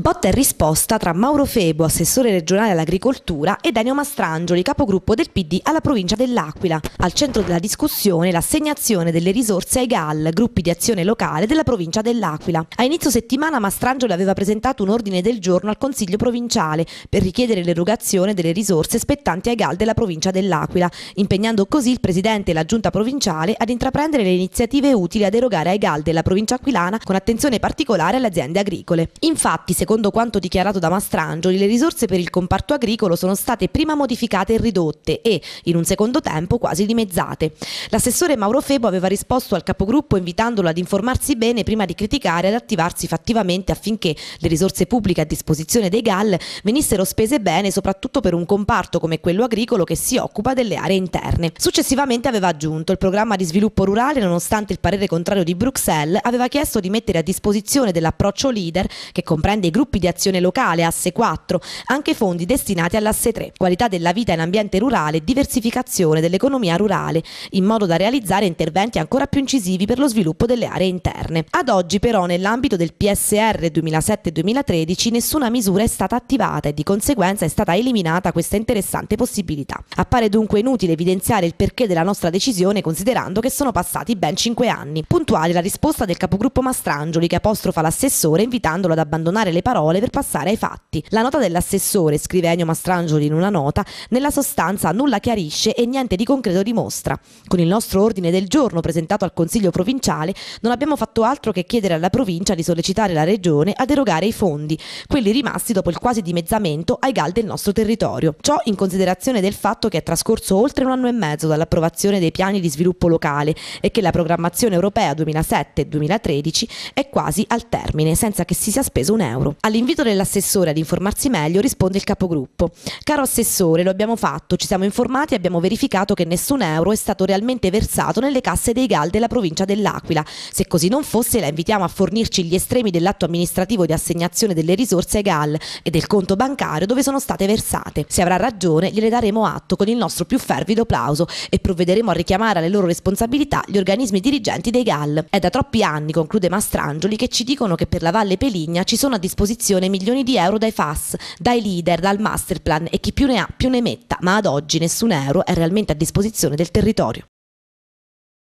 Botta e risposta tra Mauro Febo, assessore regionale all'agricoltura, e Danio Mastrangioli, capogruppo del PD alla provincia dell'Aquila. Al centro della discussione l'assegnazione delle risorse ai GAL, gruppi di azione locale della provincia dell'Aquila. A inizio settimana Mastrangioli aveva presentato un ordine del giorno al Consiglio provinciale per richiedere l'erogazione delle risorse spettanti ai GAL della provincia dell'Aquila, impegnando così il Presidente e la Giunta provinciale ad intraprendere le iniziative utili ad erogare ai GAL della provincia aquilana con attenzione particolare alle aziende agricole. Infatti, secondo secondo quanto dichiarato da Mastrangioli, le risorse per il comparto agricolo sono state prima modificate e ridotte e, in un secondo tempo, quasi dimezzate. L'assessore Mauro Febo aveva risposto al capogruppo invitandolo ad informarsi bene prima di criticare e ad attivarsi fattivamente affinché le risorse pubbliche a disposizione dei GAL venissero spese bene soprattutto per un comparto come quello agricolo che si occupa delle aree interne. Successivamente aveva aggiunto il programma di sviluppo rurale nonostante il parere contrario di Bruxelles aveva chiesto di mettere a disposizione dell'approccio leader che comprende dei gruppi di azione locale Asse 4, anche fondi destinati all'Asse 3, qualità della vita in ambiente rurale e diversificazione dell'economia rurale, in modo da realizzare interventi ancora più incisivi per lo sviluppo delle aree interne. Ad oggi però nell'ambito del PSR 2007-2013 nessuna misura è stata attivata e di conseguenza è stata eliminata questa interessante possibilità. Appare dunque inutile evidenziare il perché della nostra decisione considerando che sono passati ben 5 anni. Puntuale la risposta del capogruppo Mastrangioli che apostrofa l'assessore invitandolo ad abbandonare le dalle parole per passare ai fatti. La nota dell'assessore, scrive Ennio Mastrangioli in una nota, nella sostanza nulla chiarisce e niente di concreto dimostra. Con il nostro ordine del giorno presentato al Consiglio provinciale non abbiamo fatto altro che chiedere alla provincia di sollecitare la Regione ad erogare i fondi, quelli rimasti dopo il quasi dimezzamento ai GAL del nostro territorio. Ciò in considerazione del fatto che è trascorso oltre un anno e mezzo dall'approvazione dei piani di sviluppo locale e che la programmazione europea 2007-2013 è quasi al termine senza che si sia speso un euro lavoro. All'invito dell'assessore ad informarsi meglio risponde il capogruppo. Caro assessore, lo abbiamo fatto, ci siamo informati e abbiamo verificato che nessun euro è stato realmente versato nelle casse dei GAL della provincia dell'Aquila. Se così non fosse, la invitiamo a fornirci gli estremi dell'atto amministrativo di assegnazione delle risorse ai GAL e del conto bancario dove sono state versate. Se avrà ragione, gliene daremo atto con il nostro più fervido plauso e provvederemo a richiamare alle loro responsabilità gli organismi dirigenti dei GAL. È da troppi anni, conclude Mastrangioli, che ci dicono che per la Valle Peligna ci sono a disposizione disposizione milioni di euro dai FAS, dai leader, dal masterplan e chi più ne ha più ne metta, ma ad oggi nessun euro è realmente a disposizione del territorio.